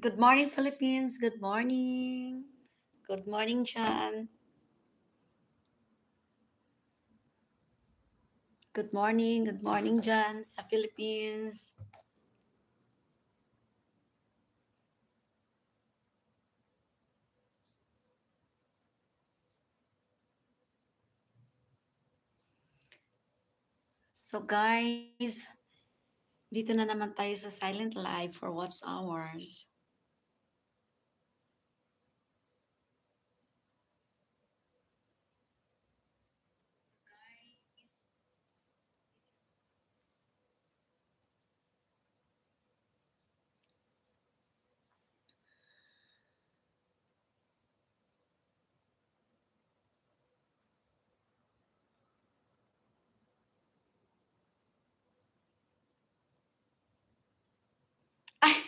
Good morning, Philippines. Good morning. Good morning, Chan. Good morning. Good morning, Jan, sa Philippines. So guys, dito na naman tayo sa silent live for what's Hours.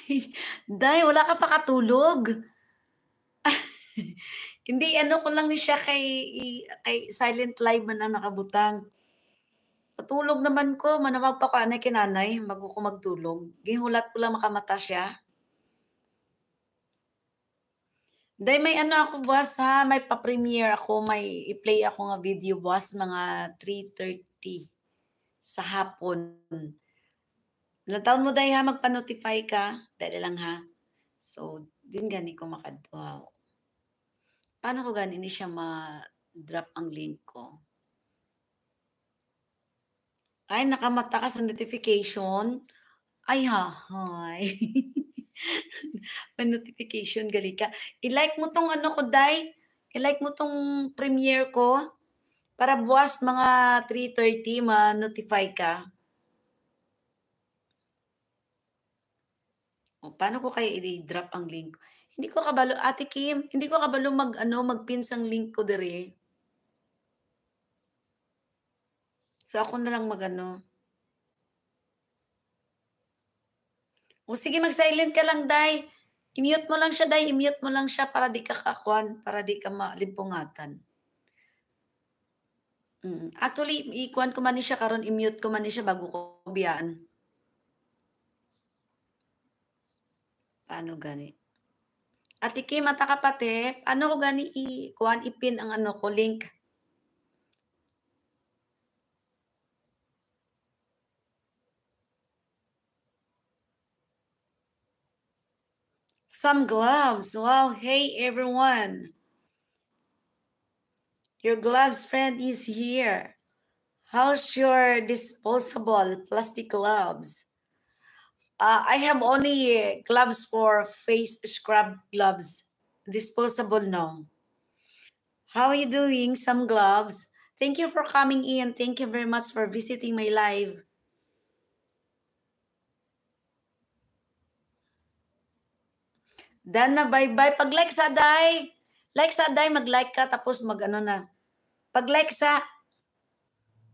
Day, wala ka pa katulog. Hindi, ano ko lang siya kay, kay Silent Live man ang nakabutang. Patulog naman ko, manawag pa ko anay kinanay, bago ko magtulog. Gihulat ko lang makamata siya. Day, may ano ako, boss, ha? May pa-premiere ako, may i-play ako nga video, boss, mga 3.30 sa hapon. Lataon mo dahil ha, magpa-notify ka. Dali lang ha. So, din gani ko makad... Wow. Paano ko gani ni siya ma-drop ang link ko? Ay, nakamata ka sa notification. Ay, ha, hi. Pa-notification, gali ka. I-like mo tong ano ko, Day. I-like mo tong premiere ko para buwas mga 3.30 ma-notify ka. O, oh, paano ko kaya i-drop ang link? Hindi ko kabalo, Ate Kim, hindi ko kabalo mag, ano, mag-pins ang link ko dire. So, ako na lang magano. O, sige, mag-silent ka lang, Day. I-mute mo lang siya, Day. I-mute mo lang siya para di ka kakuan, para di ka malimpungatan. Mm. Actually, ah, ikuan ko man siya karon i-mute ko man siya bago ko biyaan. Paano gani? Ate Kim, mata kapatip, ano ko gani i kuan ipin ang ano ko link? Some gloves. Wow, hey everyone. Your gloves friend is here. How's your disposable plastic gloves? Uh, I have only gloves for face scrub gloves. Disposable, no. How are you doing? Some gloves. Thank you for coming in. Thank you very much for visiting my live. Dan bye-bye. Pag-like sa day. Like sa day, mag-like ka tapos mag-ano na. Pag-like sa.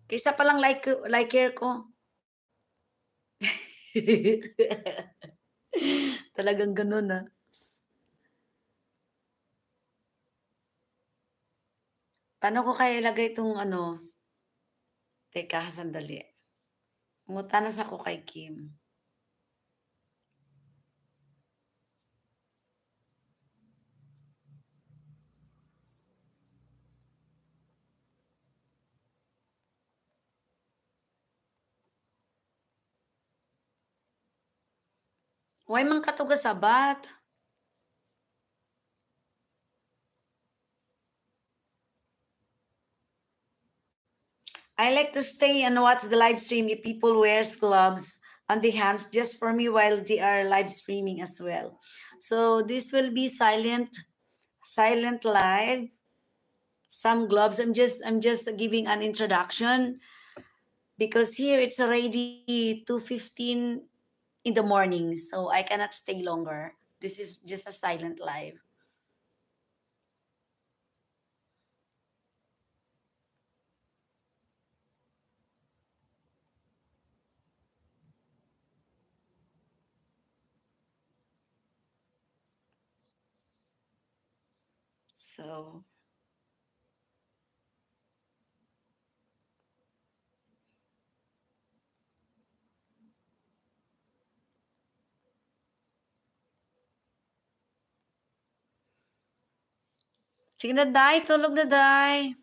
Kaysa palang like, like here ko. Talagang ganun ah. Paano ko kaya ilagay itong ano? Teka, sandali. Umuta na sa ko kay Kim. Why man katugas abat. I like to stay and watch the live stream if people wears gloves on the hands just for me while they are live streaming as well. So this will be silent, silent live. Some gloves. I'm just I'm just giving an introduction because here it's already 2:15 in the morning, so I cannot stay longer. This is just a silent live. So Sige na, Day. Tulog na, Day.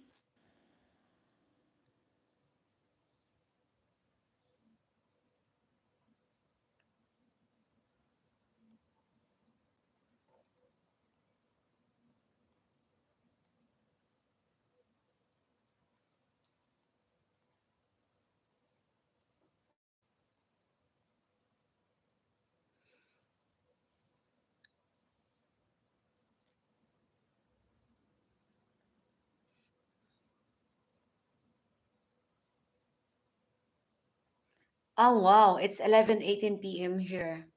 Oh, wow. It's 11:18 p.m. here.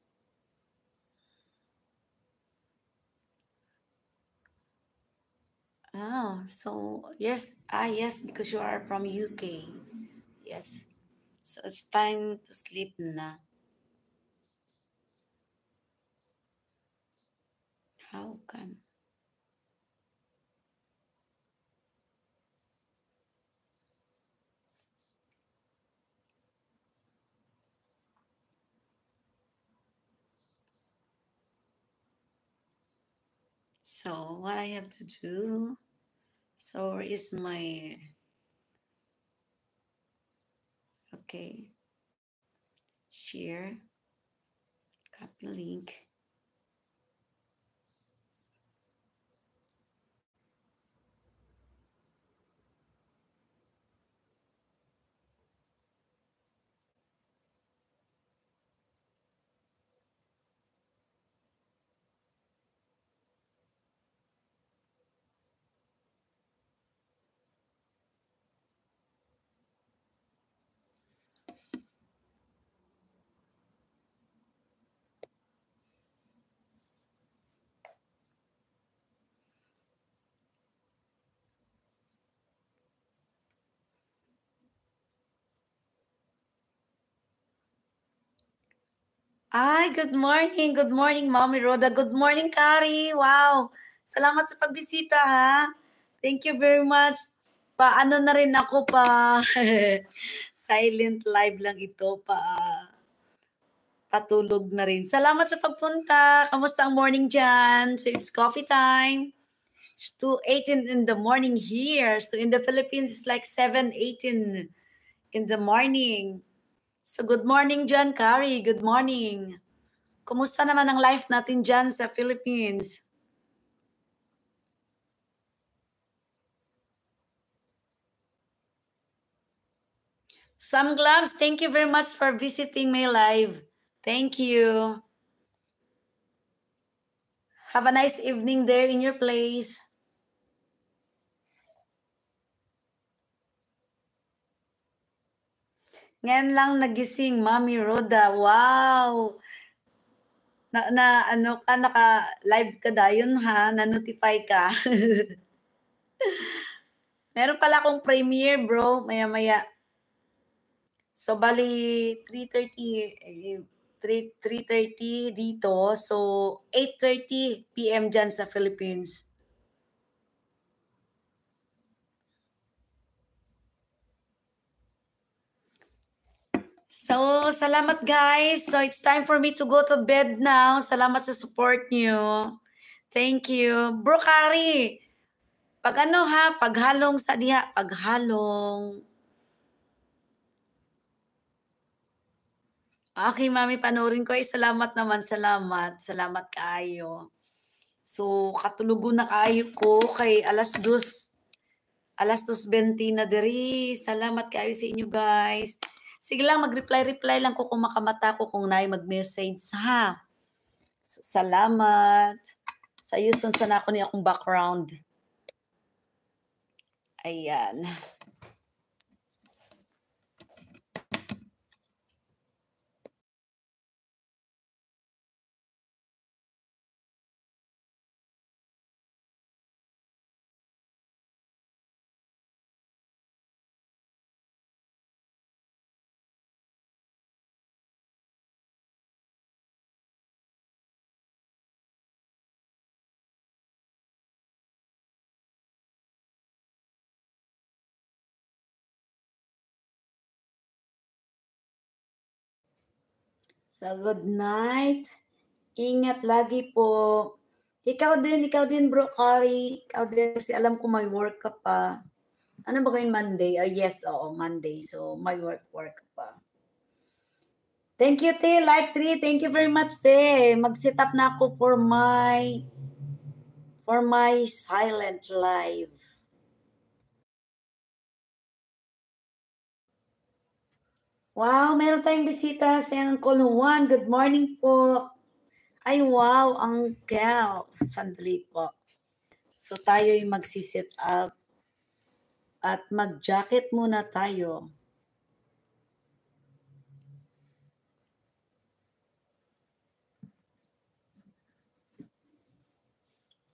Oh, so yes, ah, yes, because you are from UK. Yes. So it's time to sleep na. How can? So what I have to do, so is my, okay, share, copy link. Ay, good morning. Good morning, Mommy Roda. Good morning, Kari. Wow. Salamat sa pagbisita, ha? Thank you very much. Paano na rin ako pa silent live lang ito pa patulog na rin. Salamat sa pagpunta. Kamusta ang morning dyan? So it's coffee time. It's 2.18 in the morning here. So in the Philippines, it's like 7.18 in the morning. So good morning John Carey, good morning. Kumusta naman ang life natin dyan sa Philippines? Some Glams, thank you very much for visiting me live. Thank you. Have a nice evening there in your place. Ngayon lang nagising, Mami Roda. Wow! Na, na ano ka, naka-live ka dayon ha, na-notify ka. Meron pala akong premiere, bro, maya-maya. So, bali, 3.30, 3.30 eh, dito. So, 8.30 p.m. dyan sa Philippines. So, salamat guys. So, it's time for me to go to bed now. Salamat sa support niyo. Thank you. Bro Kari, pag ano ha, paghalong sa diha, paghalong. Okay, mami, panoorin ko. Ay, eh, salamat naman, salamat. Salamat kayo. So, katulugo na kayo ko kay alas dos. Alas dos 20 na diri. Salamat kayo sa inyo, guys. Sige lang, mag-reply-reply lang ko kung makamata ko kung na'y mag-message. Ha? Salamat. Sa iyo, sana ako niya akong background. Ayan. So, good night. Ingat lagi po. Ikaw din, ikaw din, bro, Kari. Ikaw din, kasi alam ko may work ka pa. Ano ba ngayon, Monday? Oh, yes, oo, Monday. So, may work, work pa. Thank you, Te. Like three. Thank you very much, Te. Mag-set up na ako for my for my silent life. Wow, meron tayong bisita si Uncle Juan. Good morning po. Ay, wow, Uncle. Sandali po. So, tayo'y magsisit up at mag-jacket muna tayo.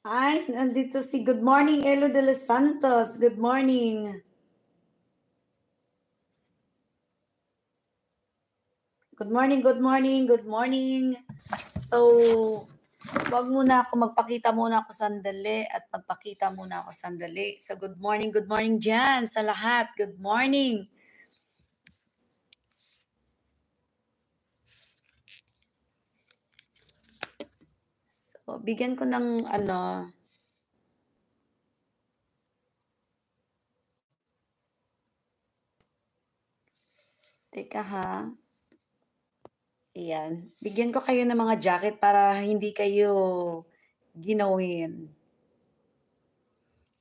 Ay, nandito si Good Morning, Elo de los Santos. Good morning. Good morning, good morning, good morning. So, wag muna ako, magpakita muna ako sandali at magpakita muna ako sandali. So, good morning, good morning dyan sa lahat. Good morning. So, bigyan ko ng ano, Teka ha. Ayan. Bigyan ko kayo ng mga jacket para hindi kayo ginawin.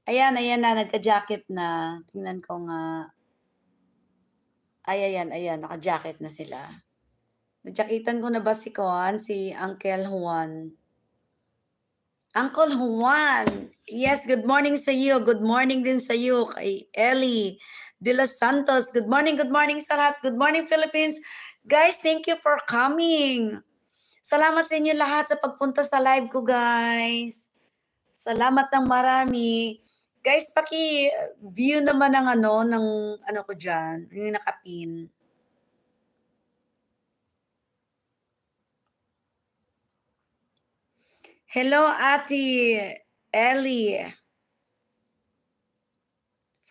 Ayan, ayan na. Nagka-jacket na. Tingnan ko nga. Ay, ayan, ayan. Naka-jacket na sila. Nadyakitan ko na ba si Juan? Si Uncle Juan. Uncle Juan! Yes, good morning sa iyo. Good morning din sa iyo kay Ellie De Los Santos. Good morning, good morning sa lahat. Good morning, Philippines. Guys, thank you for coming. Salamat sa inyo lahat sa pagpunta sa live ko, guys. Salamat ng marami. Guys, paki-view naman ng ano, ng ano ko dyan, yung nakapin. Hello, Ate Ellie.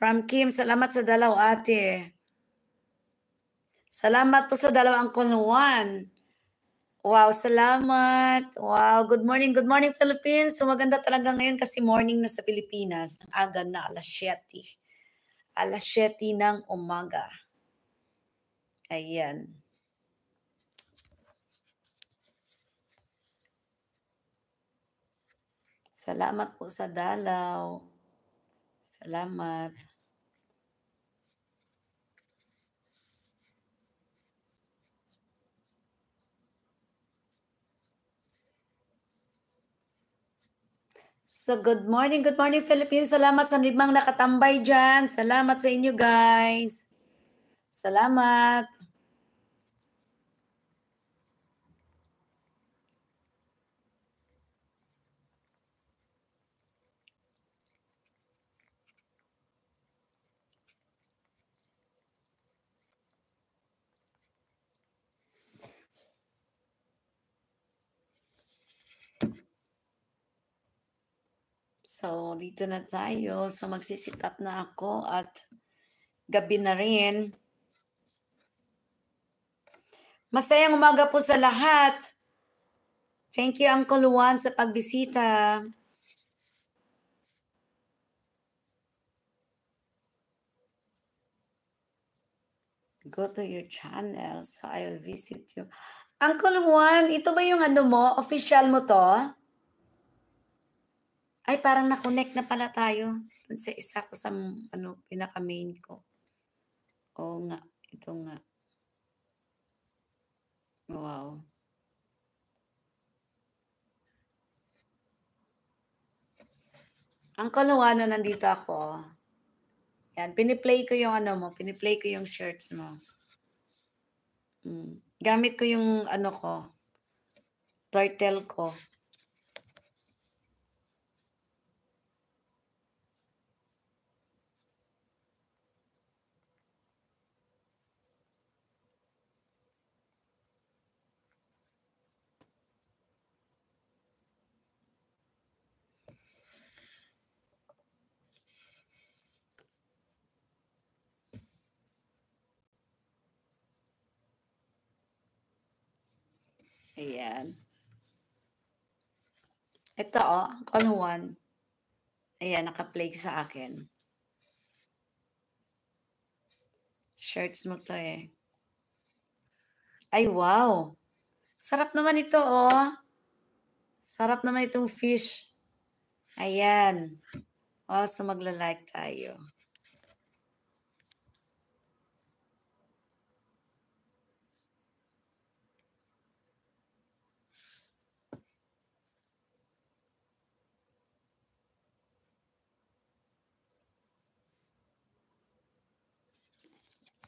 From Kim, salamat sa dalaw, ate. Salamat po sa dalawang kunuan. Wow, salamat. Wow, good morning. Good morning, Philippines. So maganda talaga ngayon kasi morning na sa Pilipinas. Ang aga na, alas 7. Alas 7 ng umaga. Ayan. Salamat po sa dalaw. Salamat. So good morning, good morning Philippines. Salamat sa limang nakatambay dyan. Salamat sa inyo guys. Salamat. So, dito na tayo. So, magsisit up na ako at gabi na rin. Masayang umaga po sa lahat. Thank you, Uncle Juan, sa pagbisita. Go to your channel so I will visit you. Uncle Juan, ito ba yung ano mo? Official mo to? Ay, parang na-connect na pala tayo sa isa ko sa ano, pinaka-main ko. Oo nga, ito nga. Wow. Ang kalawa nandito ako. Yan, piniplay ko yung ano mo, piniplay ko yung shirts mo. Mm. Gamit ko yung ano ko, turtle ko. Ayan. Ito oh, con Juan. Ayan, naka-plague sa akin. Shirts mo to eh. Ay, wow. Sarap naman ito oh. Sarap naman itong fish. Ayan. Also, magla-like tayo.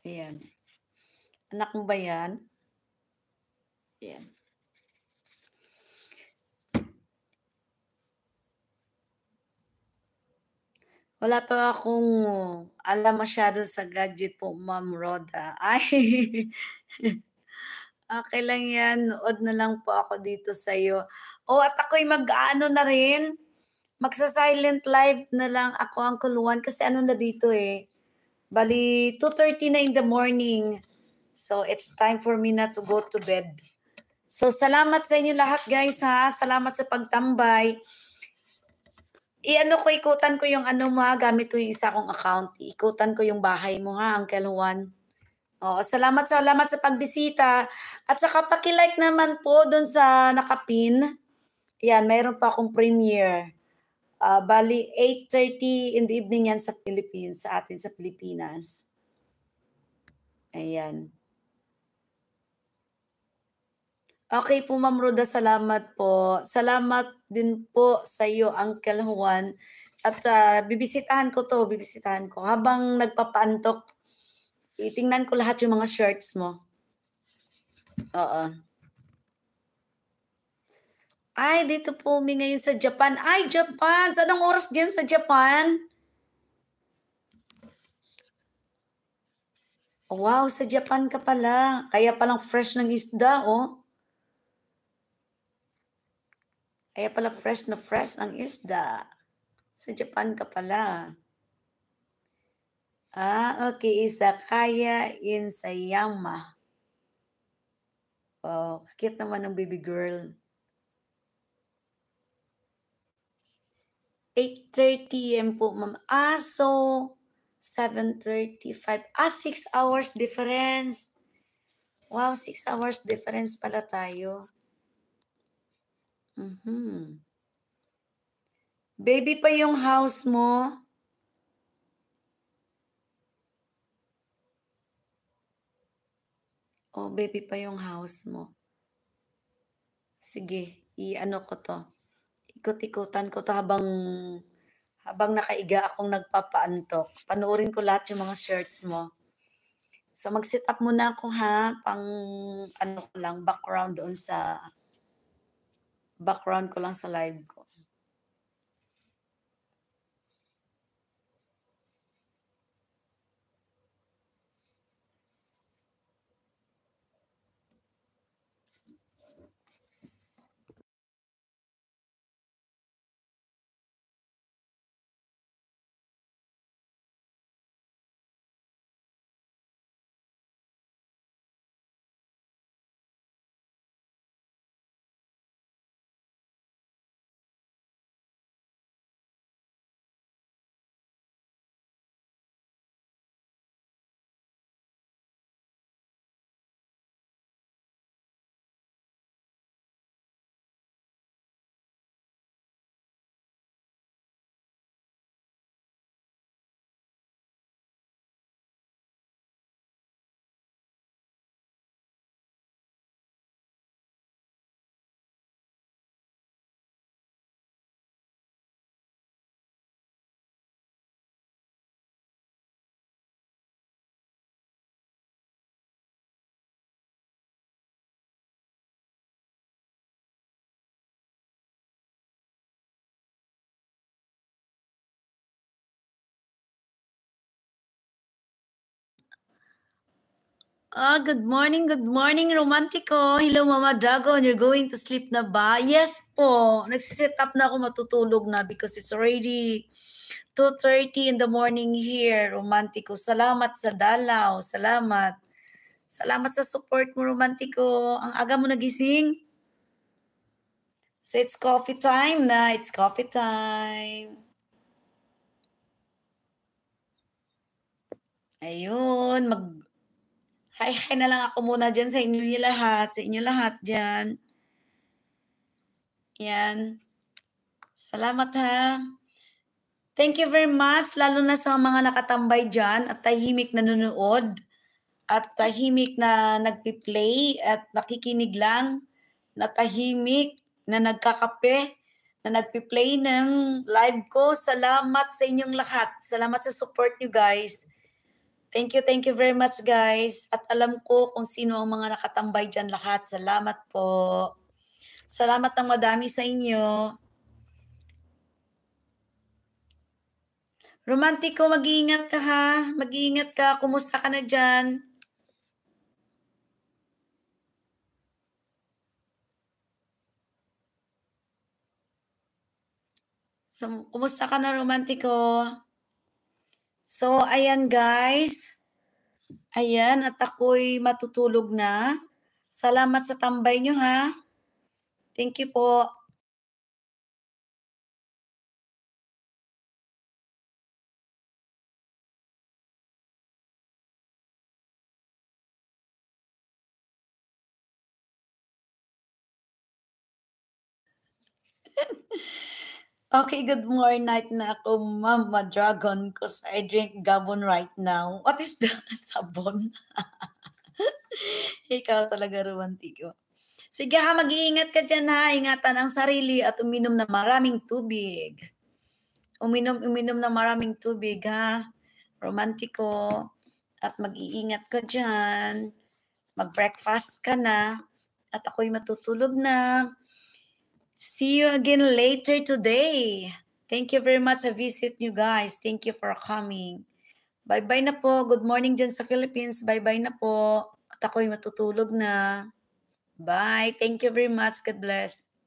Ayan. Anak mo ba yan? Ayan. Wala pa akong alam masyado sa gadget po, Ma'am Roda. Ay, okay lang yan. Nood na lang po ako dito sa iyo. O, oh, at ako'y mag-ano na rin. Magsa-silent live na lang ako, Uncle Juan, kasi ano na dito eh. Bali, 2.30 na in the morning. So, it's time for me na to go to bed. So, salamat sa inyo lahat guys ha. Salamat sa pagtambay. I-ano ko, ikutan ko yung ano mo Gamit ko yung isa kong account. Ikutan ko yung bahay mo ha, Uncle Juan. Oo, salamat, salamat sa pagbisita. At saka pakilike naman po doon sa nakapin. Yan, mayroon pa akong premiere. Uh, bali, 8.30 in the evening yan sa Philippines, sa atin sa Pilipinas. Ayan. Okay po, Ma'am Roda, salamat po. Salamat din po sa iyo, Uncle Juan. At uh, bibisitahan ko to, bibisitahan ko. Habang nagpapaantok, itingnan ko lahat yung mga shirts mo. Oo. Ay, dito po mi ngayon sa Japan. Ay, Japan! Sa anong oras dyan sa Japan? Wow, sa Japan ka pala. Kaya palang fresh ng isda, oh. Kaya pala fresh na fresh ang isda. Sa Japan ka pala. Ah, okay. Izakaya in Sayama. Oh, kakit naman ng baby girl. 8.30 a.m. po, ma'am. Ah, so, 7.35. Ah, 6 hours difference. Wow, 6 hours difference pala tayo. Mm-hmm. Baby pa yung house mo. Oh, baby pa yung house mo. Sige, i-ano ko to ikot-ikutan ko to habang habang nakaiga akong nagpapaantok. Panoorin ko lahat yung mga shirts mo. So mag-sit up muna ako ha, pang ano ko lang, background doon sa, background ko lang sa live ko. Ah, oh, good morning, good morning, Romantico. Hello, Mama Dragon. You're going to sleep na ba? Yes po. Nagsiset up na ako matutulog na because it's already 2.30 in the morning here, Romantico. Salamat sa dalaw. Salamat. Salamat sa support mo, Romantico. Ang aga mo nagising. So it's coffee time na. It's coffee time. Ayun, mag Hi-hi na lang ako muna dyan sa inyo lahat. Sa inyo lahat dyan. Yan. Salamat ha. Thank you very much, lalo na sa mga nakatambay dyan at tahimik na nanonood at tahimik na nagpi-play at nakikinig lang, na tahimik, na nagkakape, na nagpi-play ng live ko. Salamat sa inyong lahat. Salamat sa support nyo guys. Thank you, thank you very much guys. At alam ko kung sino ang mga nakatambay dyan lahat. Salamat po. Salamat ng madami sa inyo. Romantiko, oh, mag-iingat ka ha. Mag-iingat ka. Kumusta ka na dyan? So, kumusta ka na, Romantiko? Oh? So, ayan guys. Ayan, at ako'y matutulog na. Salamat sa tambay nyo ha. Thank you po. Okay, good morning night na ako, Mama Dragon, because I drink Gabon right now. What is the sabon? Ikaw talaga, romantiko. Sige ha, mag-iingat ka dyan ha. Ingatan ang sarili at uminom na maraming tubig. Uminom, uminom na maraming tubig ha. Romantiko. At mag-iingat ka dyan. Mag-breakfast ka na. At ako'y matutulog na. See you again later today. Thank you very much sa visit nyo guys. Thank you for coming. Bye-bye na po. Good morning dyan sa Philippines. Bye-bye na po. At ako'y matutulog na. Bye. Thank you very much. God bless.